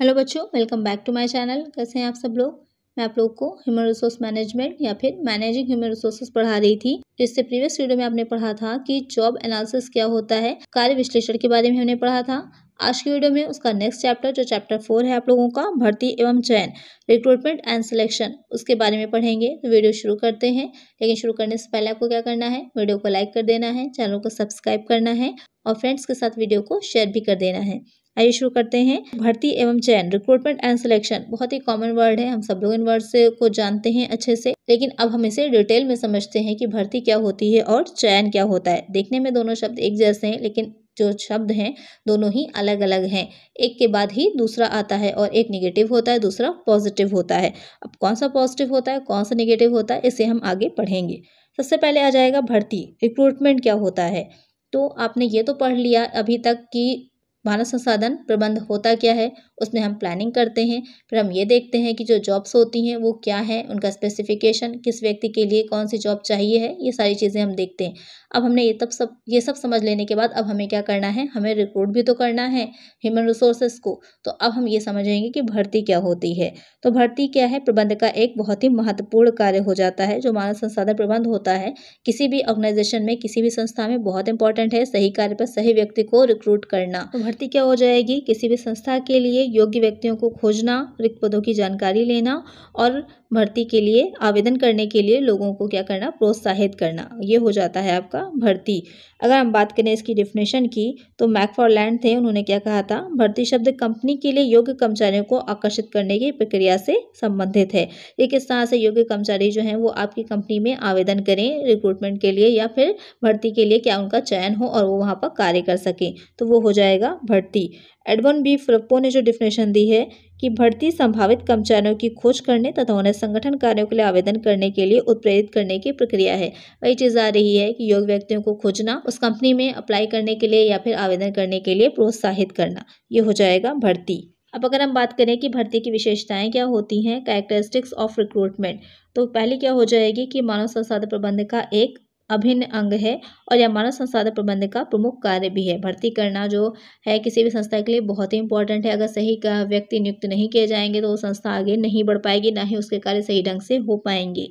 hello बच्चों welcome back to my channel कैसे हैं आप सब लोग मैं आप लोग को ह्यूमन रिसोर्स मैनेजमेंट या फिर मैनेजिंग ह्यूमन रिसोर्सेज पढ़ा रही थी जिससे प्रीवियस वीडियो में आपने पढ़ा था कि जॉब एनालिसिस क्या होता है कार्य विश्लेषण के बारे में हमने पढ़ा था आज की वीडियो में उसका नेक्स्ट चैप्टर जो चैप्टर फोर है आप लोगों का भर्ती एवं चयन रिक्रूटमेंट एंड सिलेक्शन उसके बारे में पढ़ेंगे तो वीडियो शुरू करते हैं लेकिन शुरू करने से पहले आपको क्या करना है वीडियो को लाइक कर देना है चैनल को सब्सक्राइब करना है और फ्रेंड्स के साथ वीडियो को शेयर भी कर देना है आइए शुरू करते हैं भर्ती एवं चयन रिक्रूटमेंट एंड सिलेक्शन बहुत ही कॉमन वर्ड है हम सब लोग इन वर्ड से को जानते हैं अच्छे से लेकिन अब हम इसे डिटेल में समझते हैं कि भर्ती क्या होती है और चयन क्या होता है देखने में दोनों शब्द एक जैसे हैं लेकिन जो शब्द हैं दोनों ही अलग अलग हैं एक के बाद ही दूसरा आता है और एक नेगेटिव होता है दूसरा पॉजिटिव होता है अब कौन सा पॉजिटिव होता है कौन सा नेगेटिव होता है इसे हम आगे पढ़ेंगे सबसे पहले आ जाएगा भर्ती रिक्रूटमेंट क्या होता है तो आपने ये तो पढ़ लिया अभी तक कि मानव संसाधन प्रबंध होता क्या है उसमें हम प्लानिंग करते हैं फिर हम ये देखते हैं कि जो जॉब्स होती हैं वो क्या है उनका स्पेसिफिकेशन किस व्यक्ति के लिए कौन सी जॉब चाहिए है ये सारी चीज़ें हम देखते हैं अब हमने ये तब सब ये सब समझ लेने के बाद अब हमें क्या करना है हमें रिक्रूट भी तो करना है ह्यूमन रिसोर्सेस को तो अब हम ये समझेंगे कि भर्ती क्या होती है तो भर्ती क्या है प्रबंध का एक बहुत ही महत्वपूर्ण कार्य हो जाता है जो मानव संसाधन प्रबंध होता है किसी भी ऑर्गेनाइजेशन में किसी भी संस्था में बहुत इंपॉर्टेंट है सही कार्य पर सही व्यक्ति को रिक्रूट करना तो भर्ती क्या हो जाएगी किसी भी संस्था के लिए योग्य व्यक्तियों को खोजना रिक्त पदों की जानकारी लेना और भर्ती के लिए आवेदन करने के लिए लोगों को क्या करना प्रोत्साहित करना ये हो जाता है आपका भर्ती अगर हम बात करें इसकी डिफिनेशन की तो मैकफॉरलैंड थे उन्होंने क्या कहा था भर्ती शब्द कंपनी के लिए योग्य कर्मचारियों को आकर्षित करने की प्रक्रिया से संबंधित है ये किस तरह से योग्य कर्मचारी जो हैं वो आपकी कंपनी में आवेदन करें रिक्रूटमेंट के लिए या फिर भर्ती के लिए क्या उनका चयन हो और वो वहाँ पर कार्य कर सकें तो वो हो जाएगा भर्ती एडवन बी फ्रप्पो ने जो डिफिनेशन दी है कि भर्ती संभावित कर्मचारियों की खोज करने तथा उन्हें संगठन कार्यों के लिए आवेदन करने के लिए उत्प्रेरित करने की प्रक्रिया है वही चीज़ आ रही है कि योग व्यक्तियों को खोजना उस कंपनी में अप्लाई करने के लिए या फिर आवेदन करने के लिए प्रोत्साहित करना ये हो जाएगा भर्ती अब अगर हम बात करें कि भर्ती की विशेषताएं क्या होती हैं कैरेक्टरिस्टिक्स ऑफ रिक्रूटमेंट तो पहले क्या हो जाएगी कि मानव संसाधन प्रबंध का एक अभिन्न अंग है और यह मानव संसाधन प्रबंधन का प्रमुख कार्य भी है भर्ती करना जो है किसी भी संस्था के लिए बहुत ही इंपॉर्टेंट है अगर सही का व्यक्ति नियुक्त नहीं किए जाएंगे तो वो संस्था आगे नहीं बढ़ पाएगी ना ही उसके कार्य सही ढंग से हो पाएंगे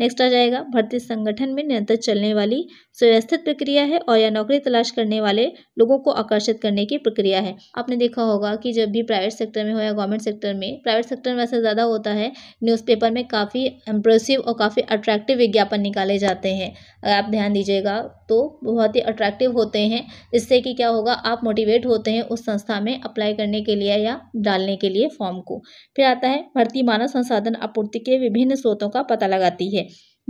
नेक्स्ट आ जाएगा भर्ती संगठन में निरंतर चलने वाली सुव्यवस्थित प्रक्रिया है और या नौकरी तलाश करने वाले लोगों को आकर्षित करने की प्रक्रिया है आपने देखा होगा कि जब भी प्राइवेट सेक्टर में हो या गवर्नमेंट सेक्टर में प्राइवेट सेक्टर में वैसे ज़्यादा होता है न्यूज़पेपर में काफ़ी इम्प्रेसिव और काफ़ी अट्रैक्टिव विज्ञापन निकाले जाते हैं अगर आप ध्यान दीजिएगा तो बहुत ही अट्रैक्टिव होते हैं इससे कि क्या होगा आप मोटिवेट होते हैं उस संस्था में अप्लाई करने के लिए या डालने के लिए फॉर्म को फिर आता है भर्ती मानव संसाधन आपूर्ति के विभिन्न स्रोतों का पता लगाती है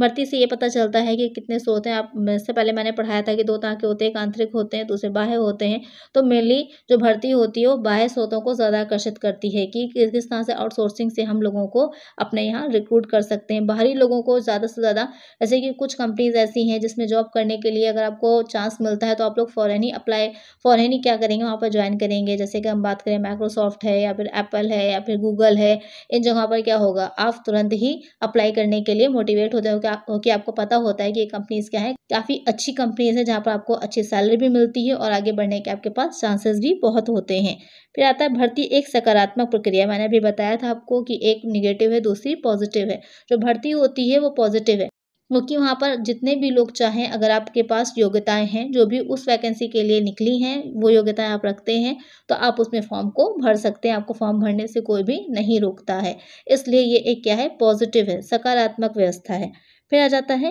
भर्ती से ये पता चलता है कि कितने सोते होते हैं आप इससे पहले मैंने पढ़ाया था कि दो तरह के होते हैं एक आंतरिक होते हैं दूसरे बाह्य होते हैं तो मेनली जो भर्ती होती है वो बाह्य स्रोतों को ज़्यादा आकर्षित करती है कि किस तरह से आउटसोर्सिंग से हम लोगों को अपने यहाँ रिक्रूट कर सकते हैं बाहरी लोगों को ज़्यादा से ज़्यादा जैसे कि कुछ कंपनीज ऐसी हैं जिसमें जॉब करने के लिए अगर आपको चांस मिलता है तो आप लोग फ़ौरन ही अप्लाई फ़ौरन ही क्या करेंगे वहाँ पर ज्वाइन करेंगे जैसे कि हम बात करें माइक्रोसॉफ्ट है या फिर एप्पल है या फिर गूगल है इन जगहों पर क्या होगा आप तुरंत ही अप्लाई करने के लिए मोटिवेट होते हो क्या आप कि आपको पता होता है कि ये कंपनीज क्या है काफ़ी अच्छी कंपनीज है जहाँ पर आपको अच्छी सैलरी भी मिलती है और आगे बढ़ने के आपके पास चांसेस भी बहुत होते हैं फिर आता है भर्ती एक सकारात्मक प्रक्रिया मैंने अभी बताया था आपको कि एक निगेटिव है दूसरी पॉजिटिव है जो भर्ती होती है वो पॉजिटिव है क्योंकि वहाँ पर जितने भी लोग चाहें अगर आपके पास योग्यताएं हैं जो भी उस वैकेंसी के लिए निकली हैं वो योग्यताएं आप रखते हैं तो आप उसमें फॉर्म को भर सकते हैं आपको फॉर्म भरने से कोई भी नहीं रोकता है इसलिए ये एक क्या है पॉजिटिव है सकारात्मक व्यवस्था है फिर आ जाता है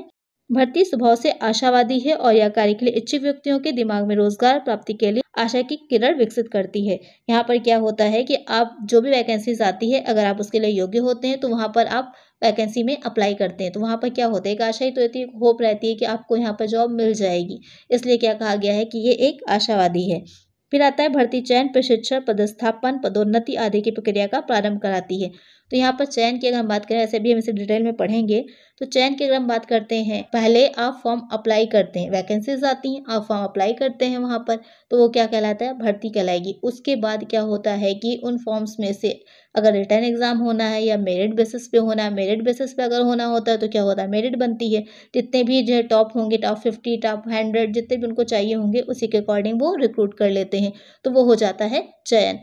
भर्ती स्वभाव से आशावादी है और यह कार्य के लिए इच्छुक व्यक्तियों के दिमाग में रोजगार प्राप्ति के लिए आशा की किरण विकसित करती है यहाँ पर क्या होता है कि आप जो भी वैकेंसीज आती है अगर आप उसके लिए योग्य होते हैं तो वहाँ पर आप वैकेंसी में अप्लाई करते हैं तो वहाँ पर क्या होता है एक ही तो रहती है होप रहती है कि आपको यहाँ पर जॉब मिल जाएगी इसलिए क्या कहा गया है कि ये एक आशावादी है फिर आता है भर्ती चयन प्रशिक्षण पदस्थापन पदोन्नति आदि की प्रक्रिया का प्रारंभ कराती है तो यहाँ पर चयन की अगर हम बात करें ऐसे भी हम इसे डिटेल में पढ़ेंगे तो चयन की अगर हम बात करते हैं पहले आप फॉर्म अप्लाई करते हैं वैकेंसीज आती हैं आप फॉर्म अप्लाई करते हैं वहाँ पर तो वो क्या कहलाता है भर्ती कहलाएगी उसके बाद क्या होता है कि उन फॉर्म्स में से अगर रिटर्न एग्जाम होना है या मेरिट बेसिस पे होना है मेरिट बेसिस पे अगर होना होता है तो क्या होता है मेरिट बनती है जितने भी जो है टॉप होंगे टॉप फिफ्टी टॉप हंड्रेड जितने भी उनको चाहिए होंगे उसी के अकॉर्डिंग वो रिक्रूट कर लेते हैं तो वो हो जाता है चयन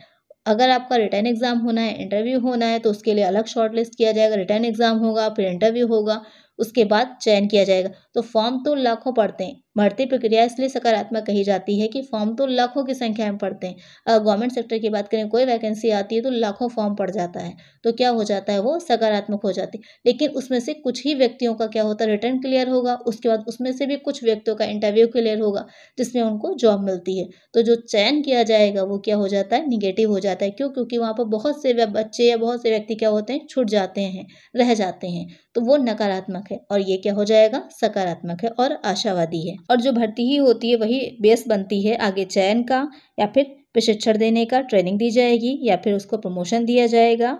अगर आपका रिटर्न एग्ज़ाम होना है इंटरव्यू होना है तो उसके लिए अलग शॉर्टलिस्ट किया जाएगा रिटर्न एग्ज़ाम होगा फिर इंटरव्यू होगा उसके बाद चयन किया जाएगा तो फॉर्म तो लाखों पड़ते हैं भर्ती प्रक्रिया इसलिए सकारात्मक कही जाती है कि फॉर्म तो लाखों की संख्या में पड़ते हैं अगर गवर्नमेंट सेक्टर की बात करें कोई वैकेंसी आती है तो लाखों फॉर्म पड़ जाता है तो क्या हो जाता है वो सकारात्मक हो जाती है लेकिन उसमें से कुछ ही व्यक्तियों का क्या होता है रिटर्न क्लियर होगा उसके बाद उसमें से भी कुछ व्यक्तियों का इंटरव्यू क्लियर होगा जिसमें उनको जॉब मिलती है तो जो चयन किया जाएगा वो क्या हो जाता है निगेटिव हो जाता है क्यों क्योंकि वहाँ पर बहुत से बच्चे या बहुत से व्यक्ति क्या होते हैं छुट जाते हैं रह जाते हैं तो वो नकारात्मक है और ये क्या हो जाएगा सकारात्मक है और आशावादी है और जो भर्ती ही होती है वही बेस बनती है आगे चयन का या फिर प्रशिक्षण देने का ट्रेनिंग दी जाएगी या फिर उसको प्रमोशन दिया जाएगा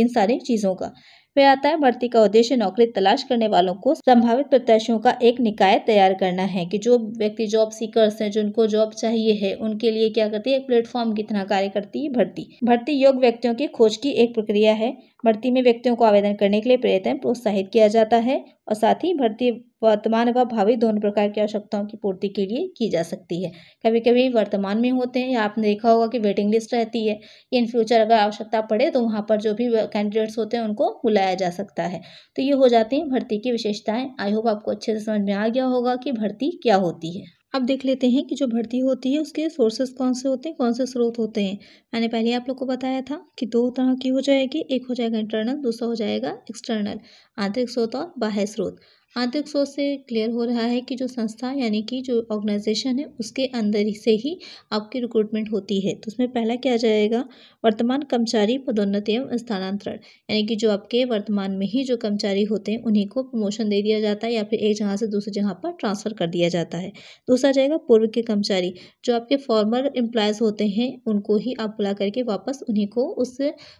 इन सारी चीज़ों का फिर आता है भर्ती का उद्देश्य नौकरी तलाश करने वालों को संभावित प्रत्याशियों का एक निकाय तैयार करना है कि जो व्यक्ति जॉब सीकर्स हैं जिनको जॉब चाहिए है उनके लिए क्या करती है एक प्लेटफॉर्म की तरह कार्य करती है भर्ती भर्ती योग्य व्यक्तियों की खोज की एक प्रक्रिया है भर्ती में व्यक्तियों को आवेदन करने के लिए प्रयत्न प्रोत्साहित किया जाता है और साथ ही भर्ती वर्तमान व भावी दोनों प्रकार की आवश्यकताओं की पूर्ति के लिए की जा सकती है कभी कभी वर्तमान में होते हैं या आपने देखा होगा कि वेटिंग लिस्ट रहती है इन फ्यूचर अगर आवश्यकता पड़े तो वहाँ पर जो भी कैंडिडेट्स होते हैं उनको बुलाया जा सकता है तो ये हो जाती हैं भर्ती की विशेषताएँ आई होप आपको अच्छे से समझ में आ गया होगा कि भर्ती क्या होती है अब देख लेते हैं कि जो भर्ती होती है उसके सोर्सेस कौन से होते हैं कौन से स्रोत होते हैं मैंने पहले आप लोग को बताया था कि दो तरह की हो जाएगी एक हो जाएगा इंटरनल दूसरा हो जाएगा एक्सटर्नल आंतरिक स्रोत और बाह्य स्रोत आंतरिक सोच से क्लियर हो रहा है कि जो संस्था यानी कि जो ऑर्गेनाइजेशन है उसके अंदर ही से ही आपकी रिक्रूटमेंट होती है तो उसमें पहला क्या जाएगा वर्तमान कर्मचारी पदोन्नति एवं स्थानांतरण यानी कि जो आपके वर्तमान में ही जो कर्मचारी होते हैं उन्हीं को प्रमोशन दे दिया जाता है या फिर एक जगह से दूसरी जगह पर ट्रांसफ़र कर दिया जाता है दूसरा जाएगा पूर्व के कर्मचारी जो आपके फॉर्मर एम्प्लॉयज़ होते हैं उनको ही आप बुला करके वापस उन्हीं को उस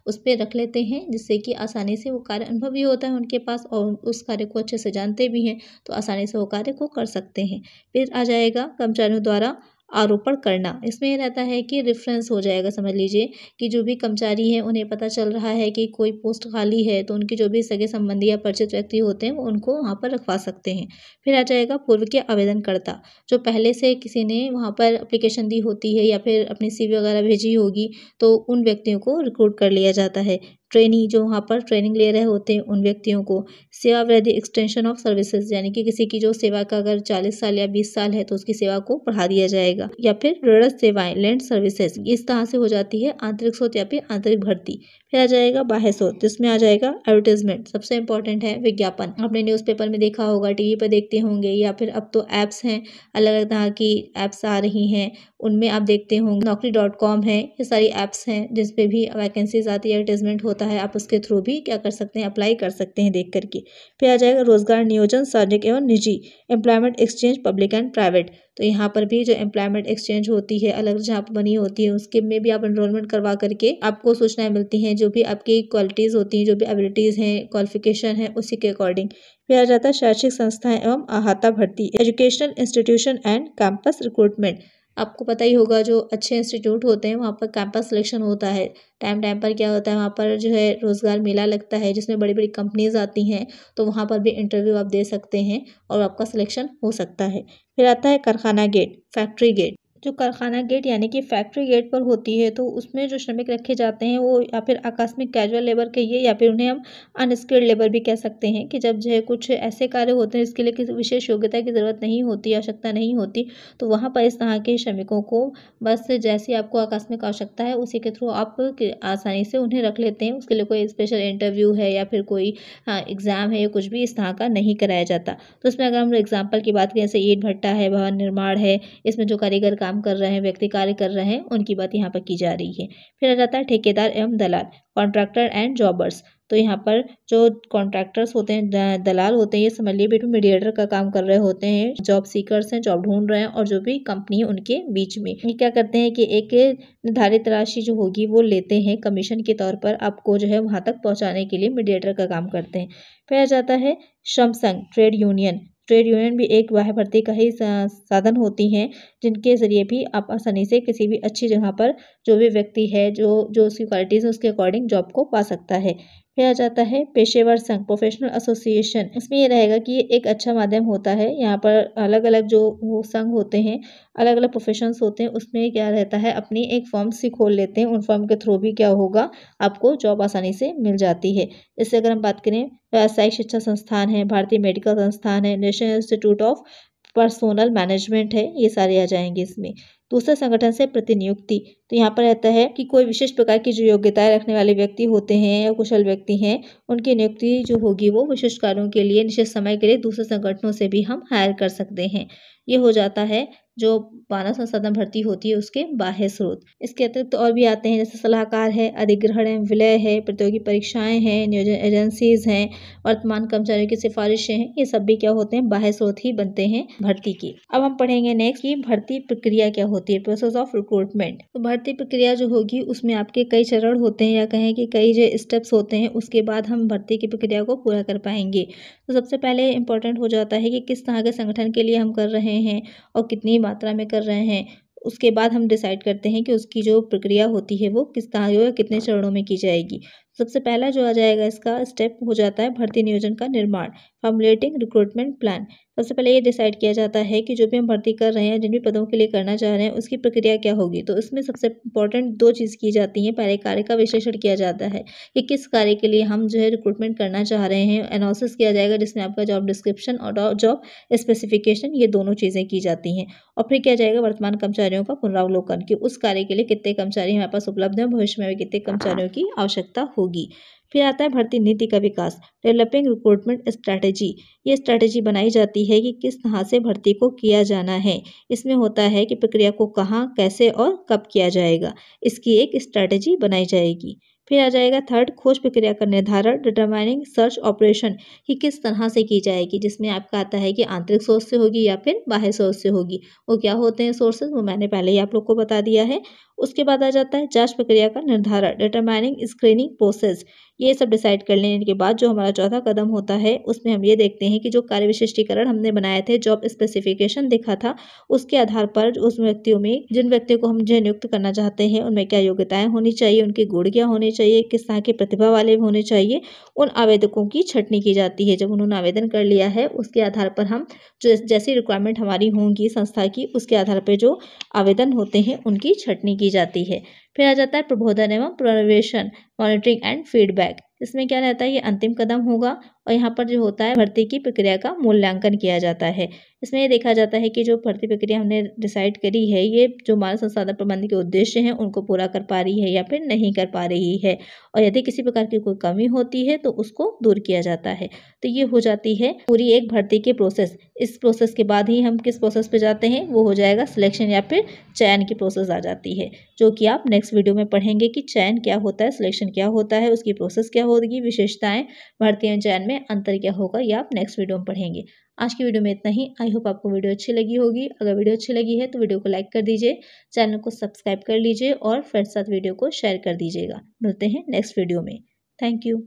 उस पर रख लेते हैं जिससे कि आसानी से वो कार्य अनुभव भी होता है उनके पास और उस कार्य को अच्छे से जानते जानते भी हैं तो आसानी से वो कार्य को कर सकते हैं फिर आ जाएगा कर्मचारियों द्वारा आरोपण करना इसमें रहता है कि रेफरेंस हो जाएगा समझ लीजिए कि जो भी कर्मचारी हैं उन्हें पता चल रहा है कि कोई पोस्ट खाली है तो उनके जो भी सगे संबंधी या परिचित व्यक्ति होते हैं वो उनको वहाँ पर रखवा सकते हैं फिर आ जाएगा पूर्व के आवेदनकर्ता जो पहले से किसी ने वहाँ पर अप्लीकेशन दी होती है या फिर अपनी सी वगैरह भेजी होगी तो उन व्यक्तियों को रिक्रूट कर लिया जाता है ट्रेनी जो वहाँ पर ट्रेनिंग ले रहे होते हैं उन व्यक्तियों को सेवा वृद्धि एक्सटेंशन ऑफ सर्विसेज यानी कि किसी की जो सेवा का अगर चालीस साल या बीस साल है तो उसकी सेवा को बढ़ा दिया जाएगा या फिर ऋण सेवाएं लैंड सर्विसेज इस तरह से हो जाती है आंतरिक स्रोत या फिर आंतरिक भर्ती फिर आ जाएगा बाहस हो जिसमें आ जाएगा एडवर्टीजमेंट सबसे इंपॉर्टेंट है विज्ञापन आपने न्यूज़पेपर में देखा होगा टीवी पर देखते होंगे या फिर अब तो ऐप्स हैं अलग अलग तरह की ऐप्स आ रही हैं उनमें आप देखते होंगे नौकरी डॉट कॉम है ये सारी ऐप्स हैं जिसपे भी वैकेंसीज आती है एडवर्टीजमेंट होता है आप उसके थ्रू भी क्या कर सकते हैं अप्लाई कर सकते हैं देख करके फिर आ जाएगा रोजगार नियोजन सार्वजनिक एवं निजी employment exchange public and private तो यहाँ पर भी जो एम्प्लॉयमेंट एक्सचेंज होती है अलग जहाँ पर बनी होती है उसके में भी आप इनरोलमेंट करवा करके आपको सूचनाएं मिलती हैं जो भी आपकी क्वालिटीज़ होती हैं जो भी एबिलिटीज़ हैं क्वालिफिकेशन है उसी के अकॉर्डिंग फिर आ जाता है शैक्षिक संस्थाएं एवं अहाता भर्ती educational institution and campus recruitment आपको पता ही होगा जो अच्छे इंस्टीट्यूट होते हैं वहाँ पर कैंपस सिलेक्शन होता है टाइम टाइम पर क्या होता है वहाँ पर जो है रोज़गार मेला लगता है जिसमें बड़ी बड़ी कंपनीज आती हैं तो वहाँ पर भी इंटरव्यू आप दे सकते हैं और आपका सिलेक्शन हो सकता है फिर आता है कारखाना गेट फैक्ट्री गेट जो कारखाना गेट यानी कि फैक्ट्री गेट पर होती है तो उसमें जो श्रमिक रखे जाते हैं वो या फिर आकस्मिक कैजुअल लेबर कहिए या फिर उन्हें हम अनस्किल्ड लेबर भी कह सकते हैं कि जब जो है कुछ ऐसे कार्य होते हैं जिसके लिए किसी विशेष योग्यता की ज़रूरत नहीं होती आवश्यकता नहीं होती तो वहाँ पर इस तरह के श्रमिकों को बस जैसी आपको आकस्मिक आवश्यकता है उसी के थ्रू आप आसानी से उन्हें रख लेते हैं उसके लिए कोई स्पेशल इंटरव्यू है या फिर कोई एग्ज़ाम हाँ, है या कुछ भी इस तरह का नहीं कराया जाता तो इसमें अगर हम एग्जाम्पल की बात करें जैसे ईट भट्टा है भवन निर्माण है इसमें जो कारीगर काम काम कर रहे हैं व्यक्ति कार्य कर रहे हैं उनकी बात यहाँ पर की जा रही है फिर आ जाता है ठेकेदार एवं दलाल कॉन्ट्रैक्टर एंड जॉबर्स तो यहाँ पर जो कॉन्ट्रैक्टर्स होते हैं दलाल होते हैं ये समझ लिए बिटवीन मीडिएटर का काम कर रहे होते हैं जॉब सीकर्स हैं जॉब ढूंढ रहे हैं और जो भी कंपनी है उनके बीच में ये क्या करते हैं कि एक निर्धारित राशि जो होगी वो लेते हैं कमीशन के तौर पर आपको जो है वहाँ तक पहुँचाने के लिए मीडिएटर का काम करते हैं फिर आ जाता है श्रम संघ ट्रेड यूनियन ट्रेड यूनियन भी एक बाह्य भर्ती का ही साधन होती हैं जिनके ज़रिए भी आप आसानी से किसी भी अच्छी जगह पर जो भी व्यक्ति है जो जो उसकी क्वालिटीज़ है उसके अकॉर्डिंग जॉब को पा सकता है फिर आ जाता है पेशेवर संघ प्रोफेशनल एसोसिएशन इसमें यह रहेगा कि ये एक अच्छा माध्यम होता है यहाँ पर अलग अलग जो वो संघ होते हैं अलग अलग प्रोफेशंस होते हैं उसमें क्या रहता है अपनी एक फॉर्म सी खोल लेते हैं उन फॉर्म के थ्रू भी क्या होगा आपको जॉब आसानी से मिल जाती है इससे अगर हम बात करें व्यावसायिक शिक्षा संस्थान है भारतीय मेडिकल संस्थान है national institute of personnel management है ये सारे आ जाएंगे इसमें दूसरा संगठन से प्रतिनियुक्ति तो यहाँ पर रहता है कि कोई विशेष प्रकार की जो योग्यताएं रखने वाले व्यक्ति होते हैं या कुशल व्यक्ति हैं उनकी नियुक्ति जो होगी वो विशिष्ट कार्यों के लिए निश्चित समय के लिए दूसरे संगठनों से भी हम हायर कर सकते हैं ये हो जाता है जो मानव संसाधन भर्ती होती है उसके बाह्य स्रोत इसके अतिरिक्त तो और भी आते हैं जैसे सलाहकार है अधिग्रहण है विलय है प्रतियोगी परीक्षाएं हैं नियोजन एजेंसीज हैं वर्तमान कर्मचारियों की सिफारिशें हैं ये सब भी क्या होते हैं बाह्य स्रोत ही बनते हैं भर्ती की अब हम पढ़ेंगे नेक्स्ट की भर्ती प्रक्रिया क्या होती है प्रोसेस ऑफ रिक्रूटमेंट तो भर्ती प्रक्रिया जो होगी उसमें आपके कई चरण होते हैं या कहें कि कई जो स्टेप्स होते हैं उसके बाद हम भर्ती की प्रक्रिया को पूरा कर पाएंगे तो सबसे पहले इंपॉर्टेंट हो जाता है कि किस तरह के संगठन के लिए हम कर रहे हैं और कितनी मात्रा में कर रहे हैं उसके बाद हम डिसाइड करते हैं कि उसकी जो प्रक्रिया होती है वो किस तरह या कितने चरणों में की जाएगी सबसे पहला जो आ जाएगा इसका स्टेप हो जाता है भर्ती नियोजन का निर्माण फॉर्मुलेटिंग रिक्रूटमेंट प्लान सबसे पहले ये डिसाइड किया जाता है कि जो भी हम भर्ती कर रहे हैं जिन भी पदों के लिए करना चाह रहे हैं उसकी प्रक्रिया क्या होगी तो इसमें सबसे इंपॉर्टेंट दो चीज़ की जाती है पहले कार्य का विश्लेषण किया जाता है कि किस कार्य के लिए हम जो है रिक्रूटमेंट करना चाह रहे हैं एनालिसिस किया जाएगा जिसमें आपका जॉब डिस्क्रिप्शन और जॉब स्पेसिफिकेशन ये दोनों चीज़ें की जाती हैं और फिर किया जाएगा वर्तमान कर्मचारियों का पुनरावलोकन कि उस कार्य के लिए कितने कर्मचारी हमारे पास उपलब्ध हैं भविष्य में कितने कर्मचारियों की आवश्यकता होगी फिर आता है भर्ती नीति का विकास डेवलपिंग रिक्रूटमेंट स्ट्रैटेजी ये स्ट्रैटेजी बनाई जाती है कि किस तरह से भर्ती को किया जाना है इसमें होता है कि प्रक्रिया को कहाँ कैसे और कब किया जाएगा इसकी एक स्ट्रैटेजी बनाई जाएगी फिर आ जाएगा थर्ड खोज प्रक्रिया का निर्धारण डिटरमाइनिंग सर्च ऑपरेशन कि किस तरह से की जाएगी जिसमें आपका आता है कि आंतरिक सोर्स से होगी या फिर बाहर सोर्स से होगी वो क्या होते हैं सोर्सेज वो मैंने पहले ही आप लोग को बता दिया है उसके बाद आ जाता है जांच प्रक्रिया का निर्धारण डिटरमाइनिंग स्क्रीनिंग प्रोसेस ये सब डिसाइड कर लेने के बाद जो हमारा चौथा कदम होता है उसमें हम ये देखते हैं कि जो कार्य विशिष्टीकरण हमने बनाए थे जॉब स्पेसिफिकेशन देखा था उसके आधार पर उस व्यक्तियों में जिन व्यक्तियों को हम जय नियुक्त करना चाहते हैं उनमें क्या योग्यताएं होनी चाहिए उनकी गुड़गिया क्या होने चाहिए किस तरह के प्रतिभा वाले होने चाहिए उन आवेदकों की छटनी की जाती है जब उन्होंने आवेदन कर लिया है उसके आधार पर हम जैसी रिक्वायरमेंट हमारी होंगी संस्था की उसके आधार पर जो आवेदन होते हैं उनकी छटनी की जाती है फिर आ जाता है प्रबोधन एवं प्रवेशन मॉनिटरिंग एंड फीडबैक इसमें क्या रहता है ये अंतिम कदम होगा और यहाँ पर जो होता है भर्ती की प्रक्रिया का मूल्यांकन किया जाता है इसमें ये देखा जाता है कि जो भर्ती प्रक्रिया हमने डिसाइड करी है ये जो मानव संसाधन प्रबंधन के उद्देश्य हैं उनको पूरा कर पा रही है या फिर नहीं कर पा रही है और यदि किसी प्रकार की कोई कमी होती है तो उसको दूर किया जाता है तो ये हो जाती है पूरी एक भर्ती के प्रोसेस इस प्रोसेस के बाद ही हम किस प्रोसेस पर जाते हैं वो हो जाएगा सिलेक्शन या फिर चयन की प्रोसेस आ जाती है जो कि आप नेक्स्ट वीडियो में पढ़ेंगे कि चयन क्या होता है सिलेक्शन क्या होता है उसकी प्रोसेस क्या होगी विशेषताएं भारतीय चयन में अंतर क्या होगा यह आप नेक्स्ट वीडियो में पढ़ेंगे आज की वीडियो में इतना ही आई होप आपको वीडियो अच्छी लगी होगी अगर वीडियो अच्छी लगी है तो वीडियो को लाइक कर दीजिए चैनल को सब्सक्राइब कर लीजिए और फ्रेंड्स साथ वीडियो को शेयर कर दीजिएगा मिलते हैं नेक्स्ट वीडियो में थैंक यू